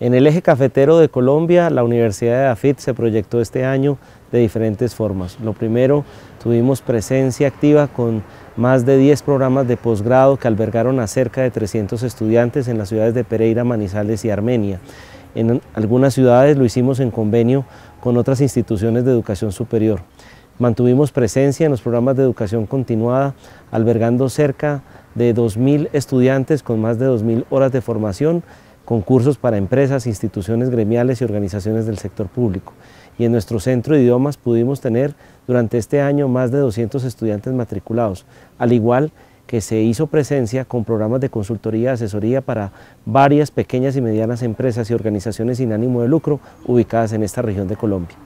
En el eje cafetero de Colombia, la Universidad de AFIT se proyectó este año de diferentes formas. Lo primero, tuvimos presencia activa con más de 10 programas de posgrado que albergaron a cerca de 300 estudiantes en las ciudades de Pereira, Manizales y Armenia. En algunas ciudades lo hicimos en convenio con otras instituciones de educación superior. Mantuvimos presencia en los programas de educación continuada, albergando cerca de 2.000 estudiantes con más de 2.000 horas de formación concursos para empresas, instituciones gremiales y organizaciones del sector público. Y en nuestro centro de idiomas pudimos tener durante este año más de 200 estudiantes matriculados, al igual que se hizo presencia con programas de consultoría, y asesoría para varias pequeñas y medianas empresas y organizaciones sin ánimo de lucro ubicadas en esta región de Colombia.